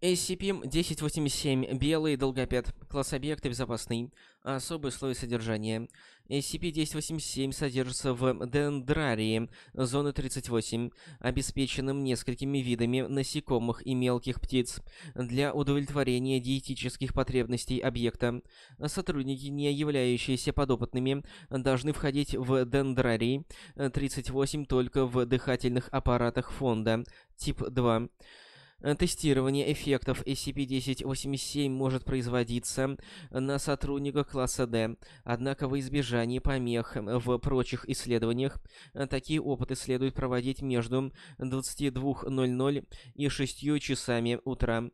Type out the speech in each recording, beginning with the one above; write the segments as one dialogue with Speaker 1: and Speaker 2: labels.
Speaker 1: SCP-1087 белый долгопед. Класс объекта безопасный. Особые слои содержания. SCP-1087 содержится в дендрарии зоны 38, обеспеченным несколькими видами насекомых и мелких птиц для удовлетворения диетических потребностей объекта. Сотрудники, не являющиеся подопытными, должны входить в дендрарии 38 только в дыхательных аппаратах фонда, тип 2. Э, тестирование эффектов SCP-1087 может производиться э, на сотрудниках класса D, однако во избежание помех э, в прочих исследованиях такие опыты следует проводить между 22.00 и 6 часами утра.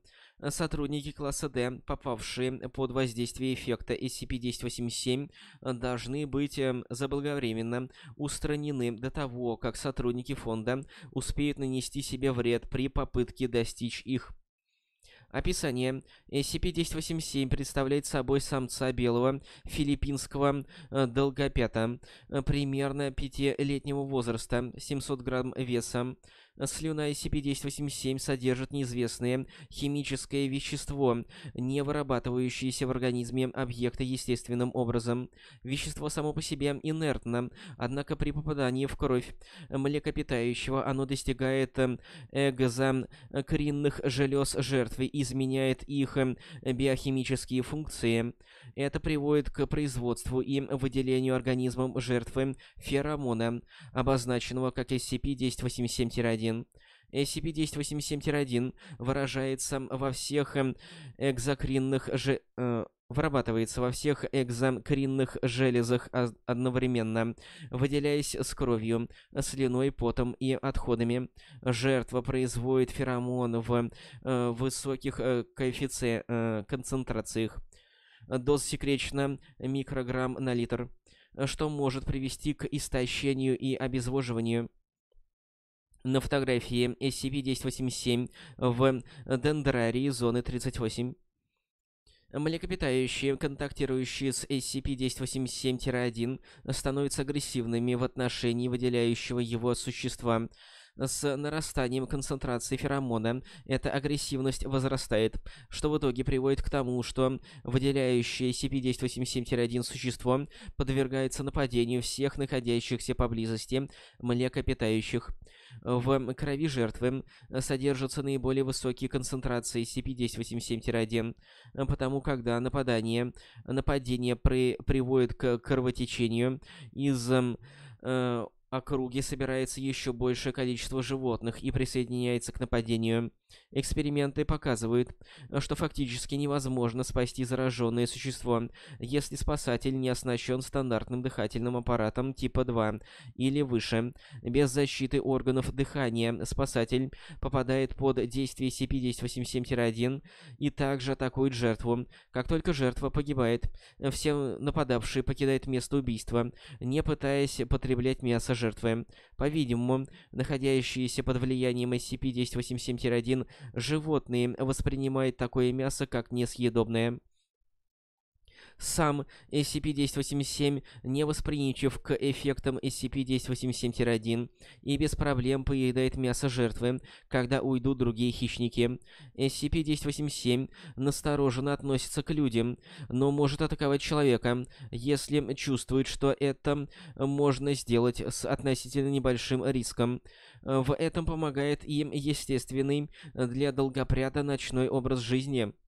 Speaker 1: Сотрудники класса D, попавшие под воздействие эффекта SCP-1087, должны быть эм, заблаговременно устранены до того, как сотрудники фонда успеют нанести себе вред при попытке достичь их. Описание. SCP-1087 представляет собой самца белого филиппинского э, долгопята, э, примерно 5-летнего возраста, 700 грамм веса. Слюна SCP-1087 содержит неизвестное химическое вещество, не вырабатывающееся в организме объекта естественным образом. Вещество само по себе инертно, однако при попадании в кровь млекопитающего оно достигает экзокринных желез жертвы и изменяет их эм, биохимические функции. Это приводит к производству и выделению организмом жертвы феромона, обозначенного как SCP-1087-1. SCP-1087-1 выражается во всех эм, экзокринных же... Э, вырабатывается во всех экзокринных железах одновременно, выделяясь с кровью, слюной, потом и отходами. Жертва производит феромон в э, высоких э, коэффици... э, концентрациях. Доз секречна микрограмм на литр, что может привести к истощению и обезвоживанию. На фотографии SCP-1087 в дендрарии зоны 38 Млекопитающие, контактирующие с SCP-1087-1, становятся агрессивными в отношении выделяющего его существа – с нарастанием концентрации феромона эта агрессивность возрастает, что в итоге приводит к тому, что выделяющее CP-1087-1 существо подвергается нападению всех находящихся поблизости млекопитающих. В крови жертвы содержатся наиболее высокие концентрации CP-1087-1, потому когда нападание, нападение при, приводит к кровотечению из э, округе собирается еще большее количество животных и присоединяется к нападению. Эксперименты показывают, что фактически невозможно спасти зараженное существо, если спасатель не оснащен стандартным дыхательным аппаратом типа 2 или выше. Без защиты органов дыхания спасатель попадает под действие c 1087 1 и также атакует жертву. Как только жертва погибает, все нападавшие покидают место убийства, не пытаясь потреблять мясо жертвы жертвы. По-видимому, находящиеся под влиянием SCP-1087-1 животные воспринимают такое мясо как несъедобное. Сам SCP-1087 не восприимчив к эффектам SCP-1087-1 и без проблем поедает мясо жертвы, когда уйдут другие хищники. SCP-1087 настороженно относится к людям, но может атаковать человека, если чувствует, что это можно сделать с относительно небольшим риском. В этом помогает им естественный для долгопряда ночной образ жизни –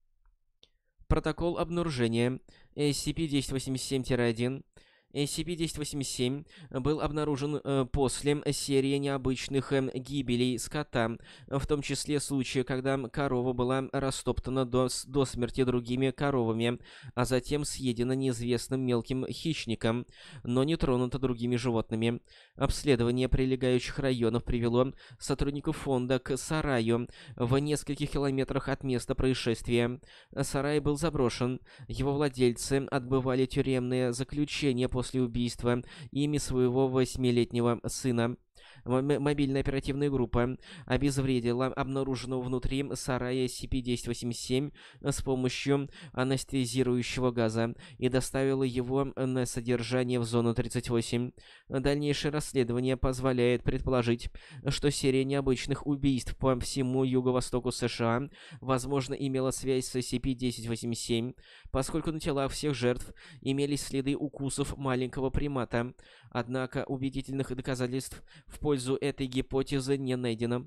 Speaker 1: протокол обнаружения SCP-1087-1 э, SCP-1087 э, э, был обнаружен э, после серии необычных гибелей скота, в том числе случая, когда корова была растоптана до, до смерти другими коровами, а затем съедена неизвестным мелким хищником, но не тронута другими животными. Обследование прилегающих районов привело сотруднику фонда к сараю в нескольких километрах от места происшествия. Сарай был заброшен, его владельцы отбывали тюремное заключение после после убийства ими своего восьмилетнего сына. Мобильная оперативная группа обезвредила обнаруженного внутри сарая CP-1087 э, с помощью анестезирующего газа и доставила его на содержание в зону 38. Дальнейшее расследование позволяет предположить, что серия необычных убийств по всему юго-востоку США, возможно, имела связь с SCP-1087, поскольку на телах всех жертв имелись следы укусов маленького примата. Однако убедительных доказательств в в пользу этой гипотезы не найдено.